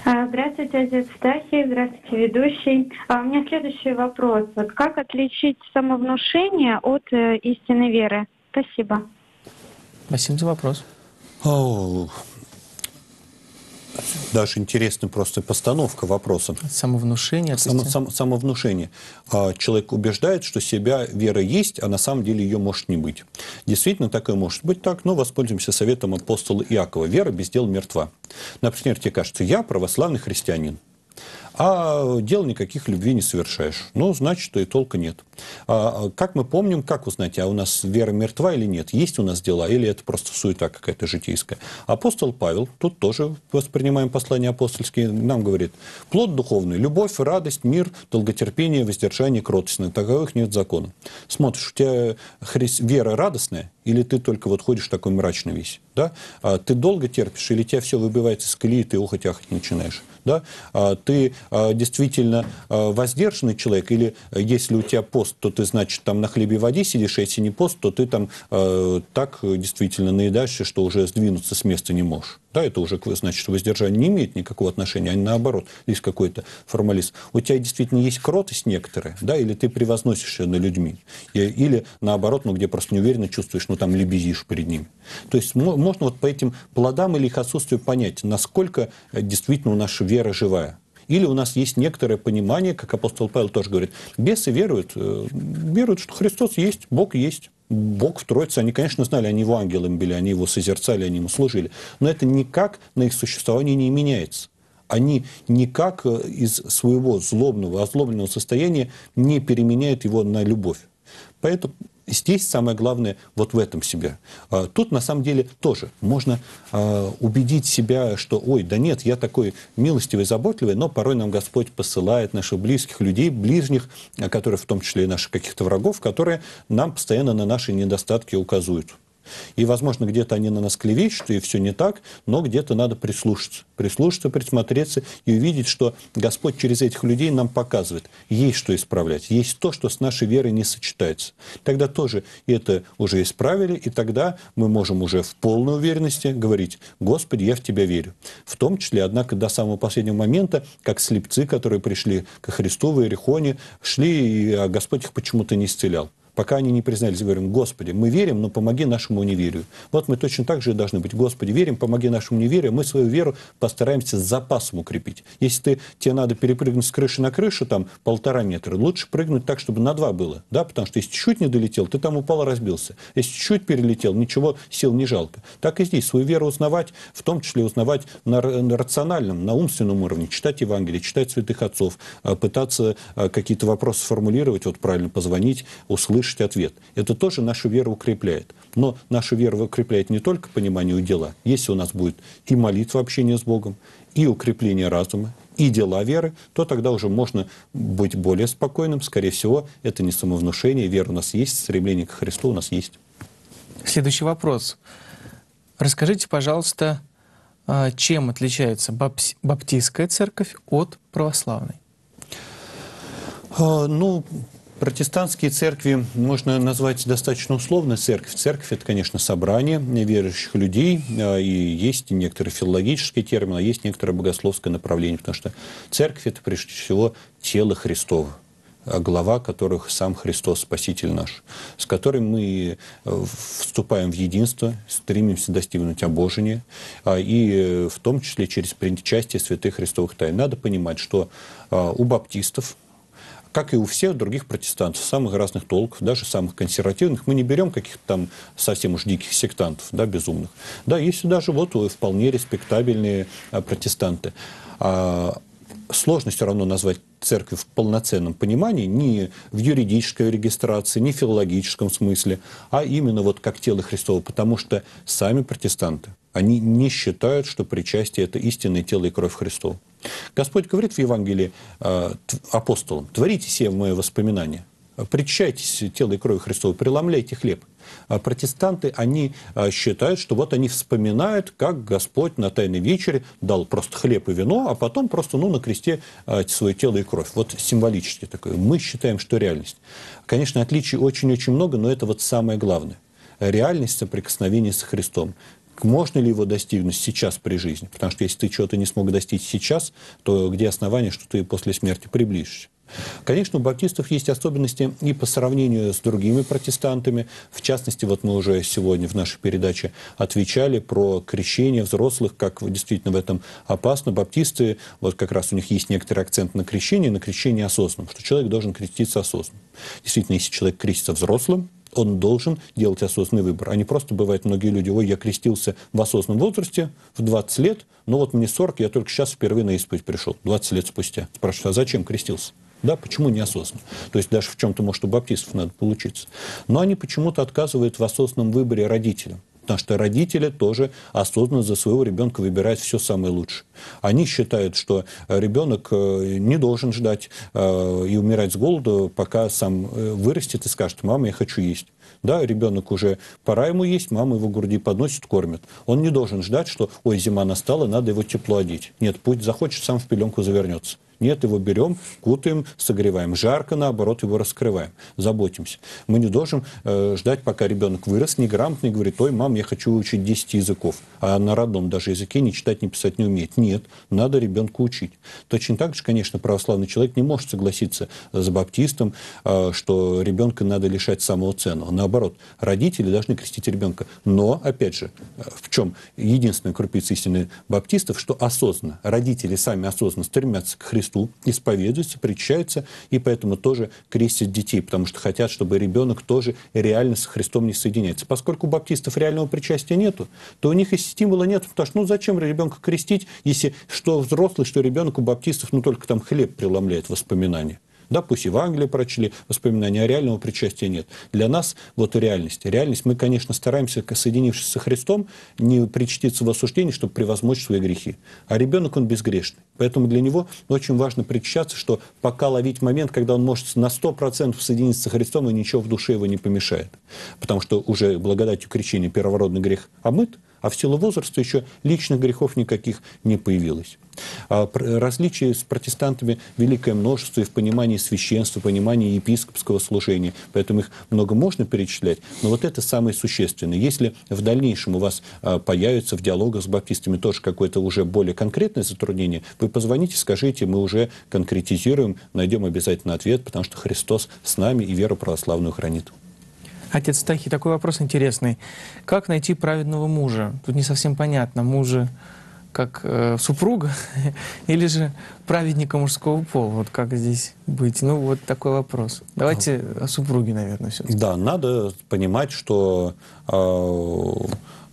А, здравствуйте, Азиз Стахи, здравствуйте, ведущий. А, у меня следующий вопрос. Вот как отличить самовнушение от э, истинной веры? Спасибо. Спасибо за вопрос. О, даже интересна просто постановка вопроса. Самовнушение. Само, сам, самовнушение. А, человек убеждает, что себя вера есть, а на самом деле ее может не быть. Действительно, такое может быть так, но воспользуемся советом апостола Иакова. Вера без дел мертва. Например, тебе кажется, я православный христианин а дел никаких любви не совершаешь. Ну, значит, то и толка нет. А, как мы помним, как узнать, а у нас вера мертва или нет? Есть у нас дела или это просто суета какая-то житейская? Апостол Павел, тут тоже воспринимаем послание апостольские, нам говорит, плод духовный, любовь, радость, мир, долготерпение, воздержание, кротость. На таковых нет закона. Смотришь, у тебя хри... вера радостная, или ты только вот ходишь такой мрачный весь, да? А ты долго терпишь, или тебя все выбивается из колеи, ты охоть-ахоть начинаешь, да? А ты а, действительно а, воздержанный человек, или если у тебя пост, то ты, значит, там на хлебе воде сидишь, а если не пост, то ты там а, так действительно наедаешься, что уже сдвинуться с места не можешь. Да, это уже, значит, что воздержание не имеет никакого отношения, а не наоборот, есть какой-то формализм. У тебя действительно есть кротость некоторая, да, или ты превозносишься над людьми, или наоборот, ну, где просто неуверенно чувствуешь, ну, там, лебезишь перед ними. То есть можно вот по этим плодам или их отсутствию понять, насколько э, действительно у нас вера живая. Или у нас есть некоторое понимание, как апостол Павел тоже говорит, бесы веруют, э, веруют, что Христос есть, Бог есть. Бог в Троице, они, конечно, знали, они его ангелами были, они его созерцали, они ему служили. Но это никак на их существование не меняется. Они никак э, из своего злобного, озлобленного состояния не переменяют его на любовь. Поэтому здесь самое главное вот в этом себе. А тут на самом деле тоже можно а, убедить себя, что ой, да нет, я такой милостивый, заботливый, но порой нам Господь посылает наших близких людей, ближних, а, которые в том числе и наших каких-то врагов, которые нам постоянно на наши недостатки указывают. И, возможно, где-то они на нас клевещут, и все не так, но где-то надо прислушаться. Прислушаться, присмотреться и увидеть, что Господь через этих людей нам показывает, есть что исправлять, есть то, что с нашей верой не сочетается. Тогда тоже это уже исправили, и тогда мы можем уже в полной уверенности говорить, Господи, я в Тебя верю. В том числе, однако, до самого последнего момента, как слепцы, которые пришли ко Христу в Иерихоне, шли, и а, Господь их почему-то не исцелял пока они не признались. Говорим, Господи, мы верим, но помоги нашему неверию. Вот мы точно так же и должны быть. Господи, верим, помоги нашему неверию. Мы свою веру постараемся с запасом укрепить. Если ты, тебе надо перепрыгнуть с крыши на крышу, там полтора метра, лучше прыгнуть так, чтобы на два было. Да? Потому что если чуть не долетел, ты там упал, разбился. Если чуть перелетел, ничего, сил не жалко. Так и здесь. Свою веру узнавать, в том числе узнавать на рациональном, на умственном уровне. Читать Евангелие, читать святых отцов, а, пытаться а, какие-то вопросы сформулировать, вот правильно позвонить, услышать услышать ответ. Это тоже нашу веру укрепляет. Но нашу веру укрепляет не только понимание дела. Если у нас будет и молитва, общение с Богом, и укрепление разума, и дела веры, то тогда уже можно быть более спокойным. Скорее всего, это не самовнушение. Вера у нас есть, стремление к Христу у нас есть. Следующий вопрос. Расскажите, пожалуйста, а, чем отличается баптистская церковь от православной? А, ну, Протестантские церкви можно назвать достаточно условно церковь. Церковь – это, конечно, собрание верующих людей, а, и есть некоторые филологические термины, а есть некоторое богословское направление, потому что церковь – это, прежде всего, тело Христова глава которых сам Христос, Спаситель наш, с которым мы э, вступаем в единство, стремимся достигнуть обожения, а, и э, в том числе через причастие святых христовых тайн. Надо понимать, что у баптистов, как и у всех других протестантов, самых разных толков, даже самых консервативных. Мы не берем каких-то там совсем уж диких сектантов, да, безумных. Да, есть даже вот э, вполне респектабельные э, протестанты. А, сложно все равно назвать церковь в полноценном понимании, не в юридической регистрации, не в филологическом смысле, а именно вот как тело Христово, потому что сами протестанты они не считают, что причастие – это истинное тело и кровь Христова. Господь говорит в Евангелии э, апостолам, «Творите себе мои воспоминания, причащайтесь тело и кровь Христова, преломляйте хлеб». А протестанты, они э, считают, что вот они вспоминают, как Господь на Тайной Вечере дал просто хлеб и вино, а потом просто ну, на кресте э, свое тело и кровь. Вот символически такое. Мы считаем, что реальность. Конечно, отличий очень-очень много, но это вот самое главное. Реальность соприкосновения с Христом. Можно ли его достигнуть сейчас при жизни? Потому что если ты чего-то не смог достичь сейчас, то где основания, что ты после смерти приближишься? Конечно, у баптистов есть особенности и по сравнению с другими протестантами. В частности, вот мы уже сегодня в нашей передаче отвечали про крещение взрослых, как действительно в этом опасно. Баптисты, вот как раз у них есть некоторый акцент на крещение, на крещение осознанным, что человек должен креститься осознанно. Действительно, если человек крестится взрослым, он должен делать осознанный выбор, а не просто бывает многие люди, ой, я крестился в осознанном возрасте, в 20 лет, но вот мне 40, я только сейчас впервые на исповедь пришел, 20 лет спустя. Спрашиваю, а зачем крестился? Да, почему неосознанно? То есть даже в чем-то, может, у баптистов надо получиться. Но они почему-то отказывают в осознанном выборе родителям. Потому что родители тоже осознанно за своего ребенка выбирают все самое лучшее. Они считают, что э, ребенок э, не должен ждать э, и умирать с голоду, пока сам вырастет и скажет, мама, я хочу есть. Да, ребенок уже пора ему есть, мама его груди подносит, кормит. Он не должен ждать, что, ой, зима настала, надо его тепло одеть. Нет, пусть захочет, сам в пеленку завернется. Нет, его берем, кутаем, согреваем. Жарко, наоборот, его раскрываем. Заботимся. Мы не должны э, ждать, пока ребенок вырос, неграмотный, говорит, ой, мам, я хочу учить 10 языков. А на родном даже языке не читать, не писать не умеет. Нет, надо ребенку учить. Точно так же, конечно, православный человек не может согласиться с баптистом, э, что ребенка надо лишать самого ценного. Наоборот, родители должны крестить ребенка. Но, опять же, э, в чем единственная крупица истины баптистов, что осознанно, родители сами осознанно стремятся к Христу, Христу, исповедуются, причащаются и поэтому тоже крестят детей, потому что хотят, чтобы ребенок тоже реально с Христом не соединяется. Поскольку у баптистов реального причастия нету, то у них и стимула нет, потому что ну зачем ребенка крестить, если что взрослый, что ребенок у баптистов, ну только там хлеб преломляет воспоминания. Да, пусть Евангелие прочли, воспоминания, а реального причастия нет. Для нас вот реальность. Реальность, мы, конечно, стараемся, соединившись со Христом, не причтиться в осуждении, чтобы превозмочь свои грехи. А ребенок, он безгрешный. Поэтому для него очень важно причащаться, что пока ловить момент, когда он может на 100% соединиться со Христом, и ничего в душе его не помешает. Потому что уже благодатью крещения первородный грех омыт, а в силу возраста еще личных грехов никаких не появилось. А с протестантами великое множество и в понимании священства, понимании епископского служения. Поэтому их много можно перечислять, но вот это самое существенное. Если в дальнейшем у вас а, появится в диалогах с баптистами тоже какое-то уже более конкретное затруднение, вы позвоните, скажите, мы уже конкретизируем, найдем обязательно ответ, потому что Христос с нами и веру православную хранит. Отец Тахи, такой вопрос интересный. Как найти праведного мужа? Тут не совсем понятно, мужа как э, супруга или же праведника мужского пола? Вот как здесь быть? Ну, вот такой вопрос. Давайте ну. о супруге, наверное, все. -таки. Да, надо понимать, что э,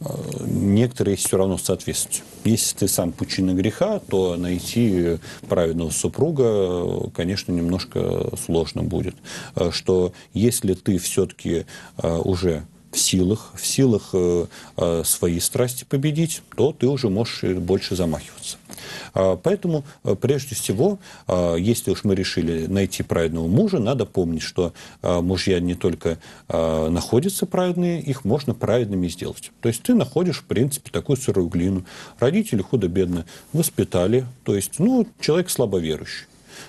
э, некоторые все равно соответствуют. Если ты сам пучина греха, то найти праведного супруга, конечно, немножко сложно будет. Э, что если ты все-таки э, уже в силах, в силах э, свои страсти победить, то ты уже можешь больше замахиваться. А, поэтому, э, прежде всего, а, если уж мы решили найти праведного мужа, надо помнить, что а, мужья не только находятся праведные, их можно праведными сделать. То есть ты находишь, в принципе, такую сырую глину. Родители худо-бедно воспитали, то есть, ну, человек слабоверующий.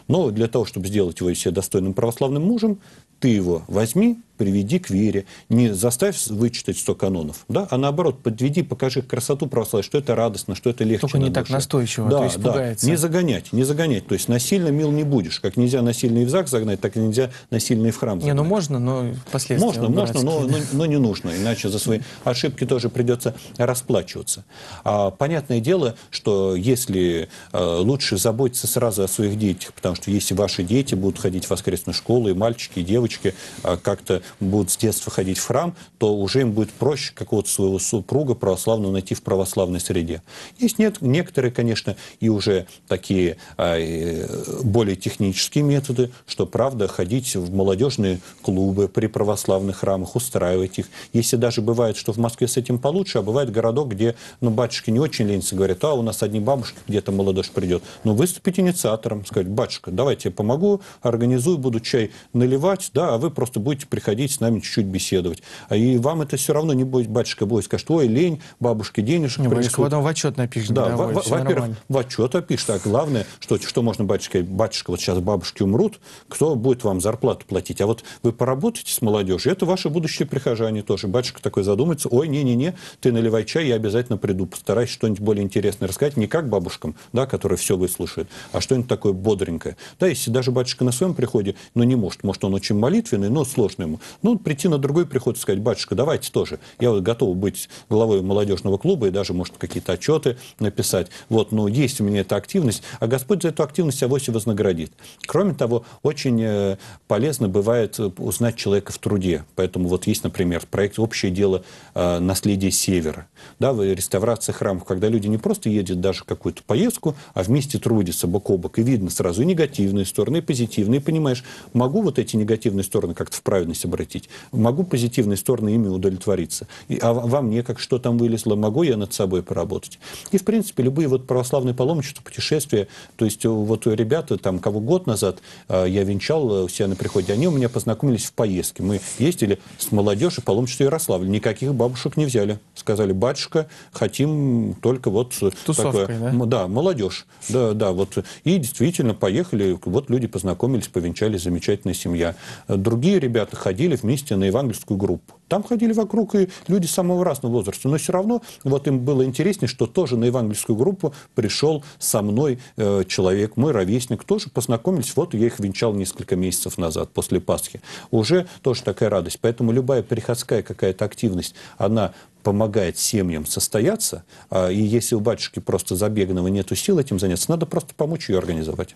Но для того, чтобы сделать его себе достойным православным мужем, ты его возьми, приведи к вере, не заставь вычитать 100 канонов, да, а наоборот, подведи, покажи красоту православия, что это радостно, что это легче. Только на не душе. так настойчиво, а да, то есть да. не загонять, не загонять, то есть насильно мил не будешь, как нельзя насильно и в ЗАГС загнать, так и нельзя насильно и в храм загнать. Не, ну можно, но последствия. Можно, можно, но, но, но не нужно, иначе за свои ошибки тоже придется расплачиваться. А, понятное дело, что если э, лучше заботиться сразу о своих детях, потому что если ваши дети будут ходить в воскресную школу, и мальчики, и девочки э, как-то будут с детства ходить в храм, то уже им будет проще какого-то своего супруга православного найти в православной среде. Есть нет, некоторые, конечно, и уже такие а, э, более технические методы, что, правда, ходить в молодежные клубы при православных храмах, устраивать их. Если даже бывает, что в Москве с этим получше, а бывает городок, где ну, батюшки не очень ленятся, говорят, а у нас одни бабушки, где-то молодежь придет. Но ну, выступить инициатором, сказать, батюшка, давайте я помогу, организую, буду чай наливать, да, а вы просто будете приходить приходить с нами чуть-чуть беседовать. А и вам это все равно не будет, батюшка будет скажет, ой, лень, бабушке денежек не, принесут. потом в отчет напишет. Да, во-первых, во в отчет опишет, а главное, что, что можно батюшка, батюшка, вот сейчас бабушки умрут, кто будет вам зарплату платить? А вот вы поработаете с молодежью, это ваши будущие прихожане тоже. Батюшка такой задумается, ой, не-не-не, ты наливай чай, я обязательно приду, постараюсь что-нибудь более интересное рассказать, не как бабушкам, да, которые все выслушают, а что-нибудь такое бодренькое. Да, если даже батюшка на своем приходе, но ну, не может, может, он очень молитвенный, но сложно ему, ну, прийти на другой приход и сказать, батюшка, давайте тоже. Я вот готов быть главой молодежного клуба и даже, может, какие-то отчеты написать. Вот, но есть у меня эта активность, а Господь за эту активность авось и вознаградит. Кроме того, очень э, полезно бывает э, узнать человека в труде. Поэтому вот есть, например, проект «Общее дело э, наследия Севера». Да, реставрация храмов, когда люди не просто едут даже какую-то поездку, а вместе трудятся бок о бок. И видно сразу и негативные стороны, и позитивные. И понимаешь, могу вот эти негативные стороны как-то в праведность обратить. Могу позитивной стороны ими удовлетвориться. И, а во мне, как что там вылезло, могу я над собой поработать. И, в принципе, любые вот православные паломничества, путешествия, то есть э, вот ребята, там, кого год назад э, я венчал у э, себя на приходе, они у меня познакомились в поездке. Мы ездили с молодежью паломничество Ярославля. Никаких бабушек не взяли. Сказали, батюшка, хотим только вот Тусовкой, такое. Да? да, молодежь. Да, да, вот. И действительно поехали, вот люди познакомились, повенчали, замечательная семья. Другие ребята ходили ходили вместе на евангельскую группу. Там ходили вокруг и люди самого разного возраста, но все равно вот им было интереснее, что тоже на евангельскую группу пришел со мной э, человек, мой ровесник, тоже познакомились, вот я их венчал несколько месяцев назад, после Пасхи. Уже тоже такая радость, поэтому любая приходская какая-то активность, она помогает семьям состояться, а, и если у батюшки просто забегного нету сил этим заняться, надо просто помочь ее организовать.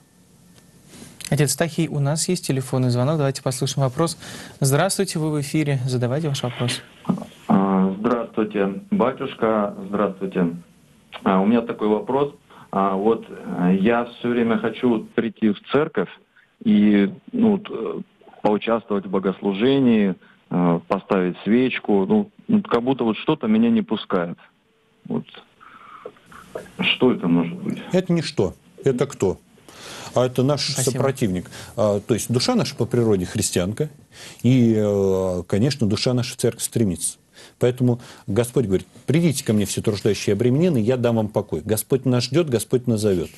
Отец Стахий, у нас есть телефонный звонок. Давайте послушаем вопрос. Здравствуйте, вы в эфире. Задавайте ваш вопрос. А, здравствуйте, батюшка. Здравствуйте. А, у меня такой вопрос. А, вот э, я все время хочу прийти в церковь и ну, э, поучаствовать в богослужении, э, поставить свечку. Ну, как будто вот что-то меня не пускает. Вот. Что это может быть? Это не что. Это кто? а это наш Спасибо. сопротивник. А, то есть душа наша по природе христианка, и, э, конечно, душа наша церковь стремится. Поэтому Господь говорит, придите ко мне все труждающие и обремененные, я дам вам покой. Господь нас ждет, Господь нас зовет.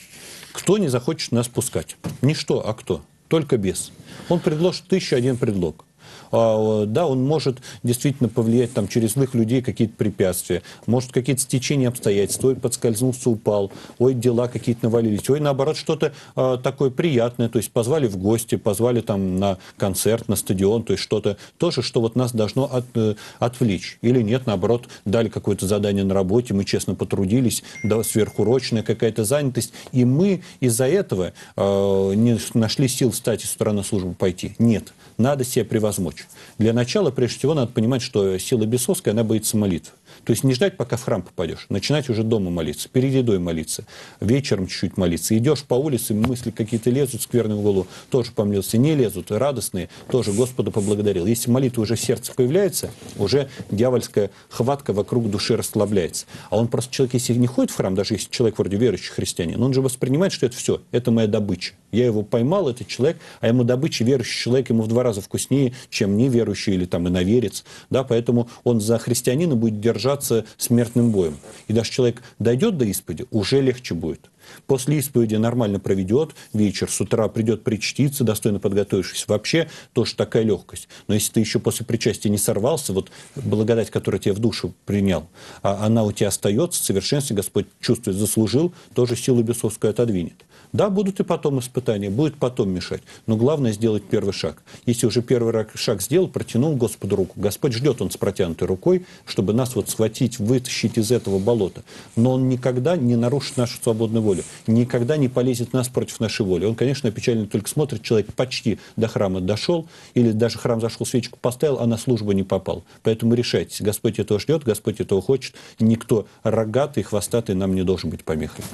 Кто не захочет нас пускать? Ничто, а кто? Только без. Он предложит тысячу один предлог. А, да, он может действительно повлиять там через злых людей какие-то препятствия, может какие-то стечения обстоятельств, ой, подскользнулся, упал, ой, дела какие-то навалились, ой, наоборот, что-то а, такое приятное, то есть позвали в гости, позвали там на концерт, на стадион, то есть что-то тоже, что вот нас должно от, э, отвлечь. Или нет, наоборот, дали какое-то задание на работе, мы честно потрудились, да, сверхурочная какая-то занятость, и мы из-за этого э, не нашли сил встать из стороны службы пойти. Нет, надо себя превозмочь. Для начала, прежде всего, надо понимать, что сила бесовская, она боится молитв. То есть не ждать, пока в храм попадешь. Начинать уже дома молиться, перед едой молиться, вечером чуть-чуть молиться. Идешь по улице, мысли какие-то лезут скверные в голову, тоже помолился. Не лезут, радостные, тоже Господу поблагодарил. Если молитва уже в сердце появляется, уже дьявольская хватка вокруг души расслабляется. А он просто человек, если не ходит в храм, даже если человек вроде верующий христианин, он же воспринимает, что это все, это моя добыча. Я его поймал, этот человек, а ему добыча, верующий человек, ему в два раза вкуснее, чем неверующий или там иноверец. Да, поэтому он за христианина будет держать сражаться смертным боем. И даже человек дойдет до исповеди, уже легче будет. После исповеди нормально проведет вечер, с утра придет причтиться, достойно подготовившись. Вообще тоже такая легкость. Но если ты еще после причастия не сорвался, вот благодать, которая тебя в душу принял, а она у тебя остается, в совершенстве Господь чувствует, заслужил, тоже силу бесовскую отодвинет. Да, будут и потом испытания, будет потом мешать. Но главное сделать первый шаг. Если уже первый шаг сделал, протянул Господу руку. Господь ждет, Он с протянутой рукой, чтобы нас вот схватить, вытащить из этого болота. Но Он никогда не нарушит нашу свободную волю, никогда не полезет нас против нашей воли. Он, конечно, печально только смотрит, человек почти до храма дошел, или даже храм зашел, свечку поставил, а на службу не попал. Поэтому решайтесь, Господь этого ждет, Господь этого хочет. Никто рогатый, хвостатый нам не должен быть помехой.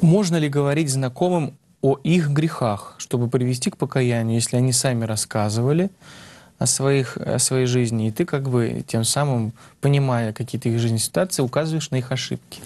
Можно ли говорить знакомым о их грехах, чтобы привести к покаянию, если они сами рассказывали о, своих, о своей жизни, и ты как бы тем самым, понимая какие-то их жизненные ситуации, указываешь на их ошибки?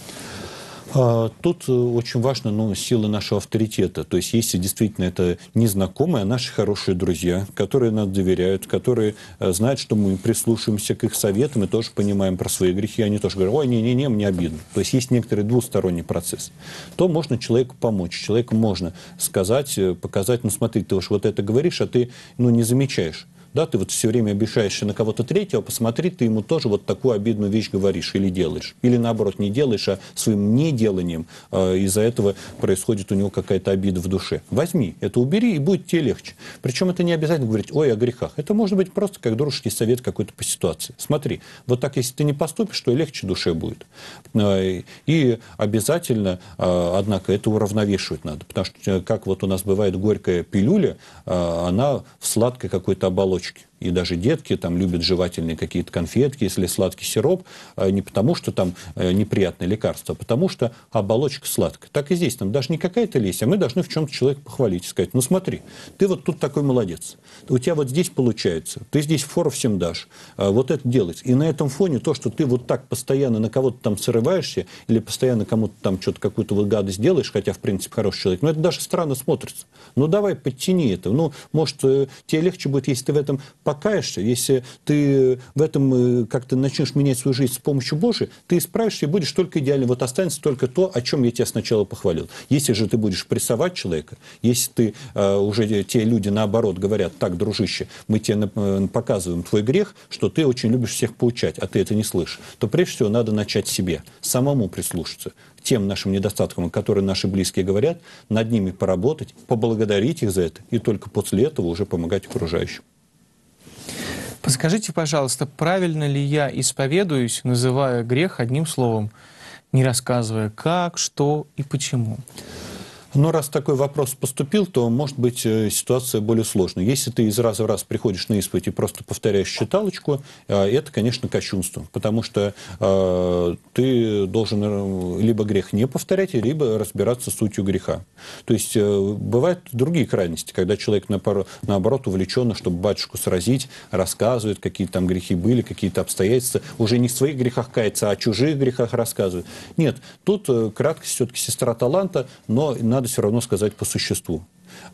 А, тут э, очень важно ну, сила нашего авторитета. То есть, если действительно это незнакомые, а наши хорошие друзья, которые нам доверяют, которые э, знают, что мы прислушиваемся к их советам и тоже понимаем про свои грехи, они тоже говорят, ой, не-не-не, мне обидно. То есть, есть некоторый двусторонний процесс. То можно человеку помочь, человеку можно сказать, э, показать, ну, смотри, ты уж вот это говоришь, а ты, ну, не замечаешь да, ты вот все время обещаешься на кого-то третьего, посмотри, ты ему тоже вот такую обидную вещь говоришь или делаешь. Или наоборот, не делаешь, а своим неделанием э, из-за этого происходит у него какая-то обида в душе. Возьми, это убери, и будет тебе легче. Причем это не обязательно говорить, ой, о грехах. Это может быть просто как дружеский совет какой-то по ситуации. Смотри, вот так, если ты не поступишь, то и легче душе будет. Э, и обязательно, э, однако, это уравновешивать надо. Потому что, э, как вот у нас бывает горькая пилюля, она в сладкой какой-то оболочке точки и даже детки там любят жевательные какие-то конфетки, если сладкий сироп, э, не потому что там э, неприятное лекарство, а потому что оболочка сладкая. Так и здесь, там даже не какая-то лезь, а мы должны в чем-то человека похвалить и сказать, ну смотри, ты вот тут такой молодец, у тебя вот здесь получается, ты здесь фору всем дашь, э, вот это делать. И на этом фоне то, что ты вот так постоянно на кого-то там срываешься или постоянно кому-то там что-то какую-то вот гадость делаешь, хотя в принципе хороший человек, но ну, это даже странно смотрится. Ну давай подтяни это, ну может тебе легче будет, если ты в этом покаешься, если ты э, в этом э, как-то начнешь менять свою жизнь с помощью Божией, ты исправишься и будешь только идеальным. Вот останется только то, о чем я тебя сначала похвалил. Если же ты будешь прессовать человека, если ты э, уже те люди наоборот говорят, так, дружище, мы тебе э, показываем твой грех, что ты очень любишь всех получать, а ты это не слышишь, то прежде всего надо начать себе, самому прислушаться к тем нашим недостаткам, которые наши близкие говорят, над ними поработать, поблагодарить их за это и только после этого уже помогать окружающим. Подскажите, пожалуйста, правильно ли я исповедуюсь, называя грех одним словом, не рассказывая как, что и почему? Но раз такой вопрос поступил, то может быть э, ситуация более сложная. Если ты из раза в раз приходишь на испыт и просто повторяешь считалочку, э, это, конечно, кощунство, потому что э, ты должен либо грех не повторять, либо разбираться с сутью греха. То есть бывают другие крайности, когда человек наоборот увлеченно, чтобы батюшку сразить, рассказывает, какие там грехи были, какие-то обстоятельства, уже не в своих грехах кается, а о чужих грехах рассказывает. Нет, тут краткость все-таки сестра таланта, но надо надо все равно сказать по существу.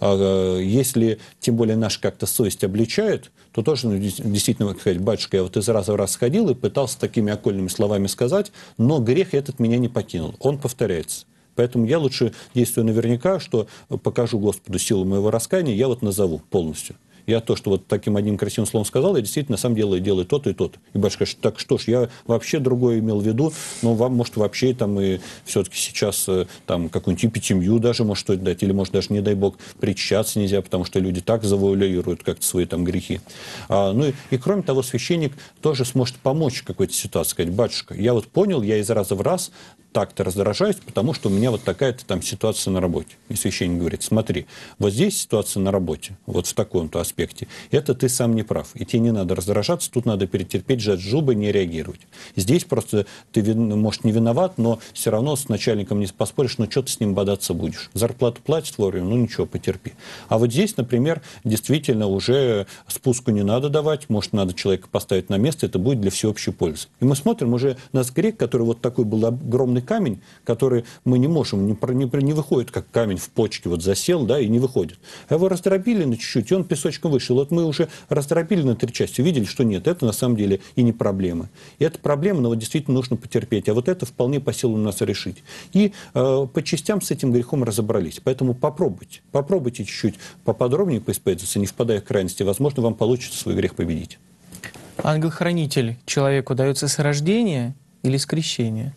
А, э, если, тем более, наш как-то совесть обличает, то тоже ну, действительно сказать, батюшка, я вот из раза в раз ходил и пытался такими окольными словами сказать, но грех этот меня не покинул, он повторяется. Поэтому я лучше действую наверняка, что покажу Господу силу моего раскаяния, я вот назову полностью. Я то, что вот таким одним красивым словом сказал, я действительно сам делаю, делаю то-то и то-то. И батюшка скажет, так что ж, я вообще другое имел в виду, но ну, вам, может, вообще там и все-таки сейчас э, там какую-нибудь эпитемию даже может что-то дать, или, может, даже, не дай бог, причащаться нельзя, потому что люди так завуалируют как-то свои там грехи. А, ну и, и, кроме того, священник тоже сможет помочь в какой-то ситуации, сказать, батюшка, я вот понял, я из раза в раз так-то раздражаюсь, потому что у меня вот такая-то там ситуация на работе. И священник говорит, смотри, вот здесь ситуация на работе, вот в таком-то аспекте, это ты сам не прав, и тебе не надо раздражаться, тут надо перетерпеть, сжать зубы, не реагировать. Здесь просто ты, ну, может, не виноват, но все равно с начальником не поспоришь, но что ты с ним бодаться будешь. Зарплату платят вовремя, ну ничего, потерпи. А вот здесь, например, действительно уже спуску не надо давать, может, надо человека поставить на место, это будет для всеобщей пользы. И мы смотрим, уже нас грек, который вот такой был огромный огромный камень, который мы не можем, не, не, не выходит, как камень в почке вот засел, да, и не выходит. А его раздробили на чуть-чуть, и он песочком вышел. Вот мы уже раздробили на три части, увидели, что нет, это на самом деле и не проблема. И эта проблема, но вот действительно нужно потерпеть, а вот это вполне по силам нас решить. И э, по частям с этим грехом разобрались. Поэтому попробуйте, попробуйте чуть-чуть поподробнее поисповедоваться, не впадая в крайности. Возможно, вам получится свой грех победить. Ангел-хранитель человеку дается с рождения или с крещения?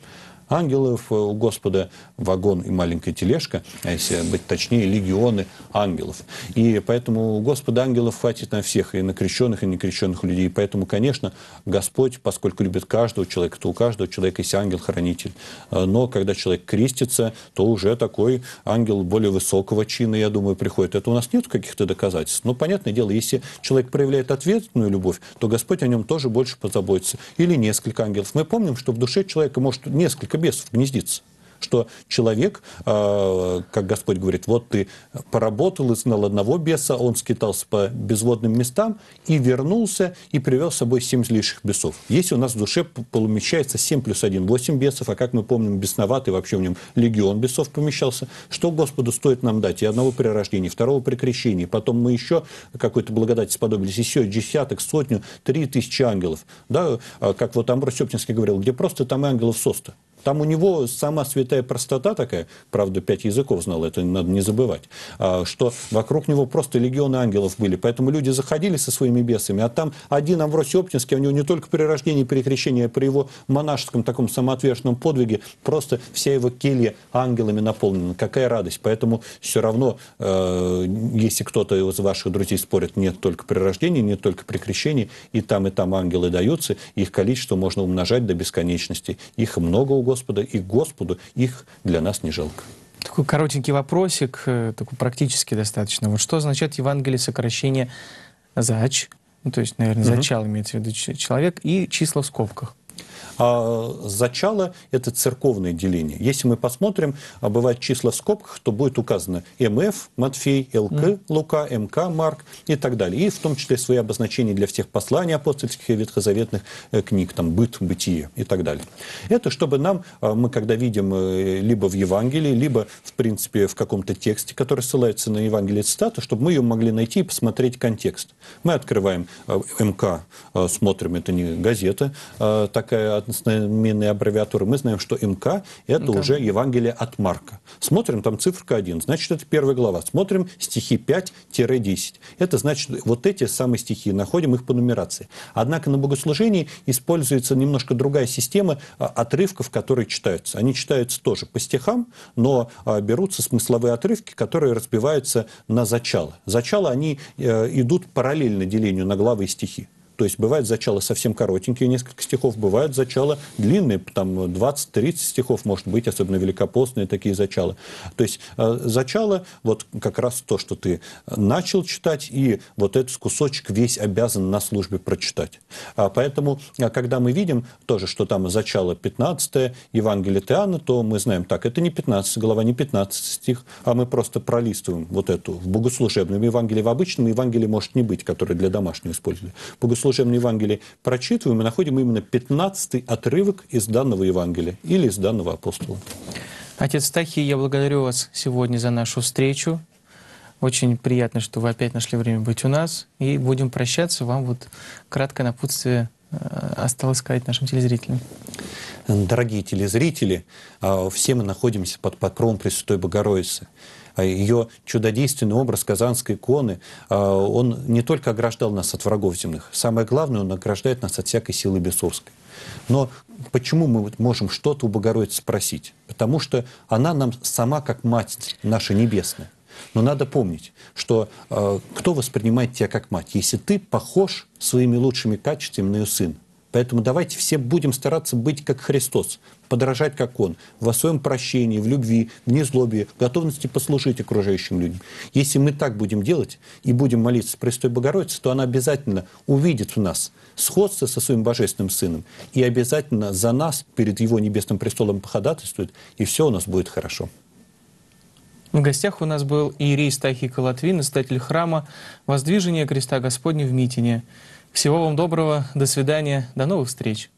ангелов э, у Господа, вагон и маленькая тележка, а если быть точнее, легионы ангелов. И поэтому у Господа ангелов хватит на всех, и на крещенных, и не крещенных людей. И поэтому, конечно, Господь, поскольку любит каждого человека, то у каждого человека есть ангел-хранитель. Э, но когда человек крестится, то уже такой ангел более высокого чина, я думаю, приходит. Это у нас нет каких-то доказательств. Но, понятное дело, если человек проявляет ответственную любовь, то Господь о нем тоже больше позаботится. Или несколько ангелов. Мы помним, что в душе человека может несколько ловушка бесов гнездится что человек, а, как Господь говорит, вот ты поработал и знал одного беса, он скитался по безводным местам и вернулся, и привел с собой семь злейших бесов. Если у нас в душе помещается 7 плюс 1, 8 бесов, а как мы помним, бесноватый, вообще в нем легион бесов помещался, что Господу стоит нам дать? И одного при рождении, второго при крещении, потом мы еще какой-то благодать сподобились, еще десяток, сотню, три тысячи ангелов. Да, а, как вот Амброс Септинский говорил, где просто там и ангелов соста. Там у него сама святая простота такая, правда, пять языков знал, это надо не забывать, а, что вокруг него просто легионы ангелов были, поэтому люди заходили со своими бесами, а там один Амвросий Оптинский, у него не только при рождении, при крещении, а при его монашеском таком самоотверженном подвиге просто вся его келья ангелами наполнена. Какая радость! Поэтому все равно, э, если кто-то из ваших друзей спорит, нет только при рождении, нет только при крещении, и там, и там ангелы даются, их количество можно умножать до бесконечности. Их много угодно Господа и Господу их для нас не жалко. Такой коротенький вопросик, э, такой практически достаточно. Вот что означает Евангелие сокращение зач, ну, то есть, наверное, зачал угу. имеется в виду человек, и числа в скобках? А зачало – это церковное деление. Если мы посмотрим, а бывают числа в скобках, то будет указано МФ, Матфей, ЛК, Лука, МК, Марк и так далее. И в том числе свои обозначения для всех посланий апостольских и ветхозаветных э, книг, там «Быт», «Бытие» и так далее. Это чтобы нам, а, мы когда видим э, либо в Евангелии, либо, в принципе, в каком-то тексте, который ссылается на Евангелие цитату, чтобы мы ее могли найти и посмотреть контекст. Мы открываем э, МК, смотрим, это не газета, так всякая одностоименные аббревиатуры, мы знаем, что МК – это да. уже Евангелие от Марка. Смотрим, там цифра 1, значит, это первая глава. Смотрим стихи 5-10. Это значит, вот эти самые стихи, находим их по нумерации. Однако на богослужении используется немножко другая система а, отрывков, которые читаются. Они читаются тоже по стихам, но а, берутся смысловые отрывки, которые разбиваются на зачало. Зачало, они э, идут параллельно делению на главы и стихи. То есть бывают зачала совсем коротенькие, несколько стихов, бывают зачала длинные, там 20-30 ну, стихов, может быть, особенно великопостные такие зачала. То есть э, зачало, вот как раз то, что ты начал читать, и вот этот кусочек весь обязан на службе прочитать. А поэтому, э, когда мы видим тоже, что там зачало 15 Евангелие Теана, то мы знаем, так, это не 15 глава, не 15 стих, а мы просто пролистываем вот эту в богослужебном Евангелии, в обычном Евангелии может не быть, которое для домашнего использовали служебном Евангелии прочитываем, мы находим именно 15 отрывок из данного Евангелия или из данного апостола. Отец Тахий, я благодарю вас сегодня за нашу встречу. Очень приятно, что вы опять нашли время быть у нас. И будем прощаться. Вам вот краткое напутствие э, осталось сказать нашим телезрителям. Дорогие телезрители, а, все мы находимся под покровом Пресвятой Богородицы. А ее чудодейственный образ Казанской иконы, а, он не только ограждал нас от врагов земных, самое главное, он ограждает нас от всякой силы бесовской. Но почему мы можем что-то у Богородицы спросить? Потому что она нам сама как мать наша небесная. Но надо помнить, что э, кто воспринимает тебя как мать, если ты похож своими лучшими качествами на ее сына. Поэтому давайте все будем стараться быть как Христос, подражать как Он, во своем прощении, в любви, в незлобии, в готовности послужить окружающим людям. Если мы так будем делать и будем молиться Престой Богородице, то она обязательно увидит в нас сходство со своим Божественным Сыном и обязательно за нас перед Его Небесным Престолом походатайствует, и все у нас будет хорошо. В гостях у нас был Иерей Стахий Колотвин, издатель храма «Воздвижение креста Господня в Митине». Всего вам доброго, до свидания, до новых встреч.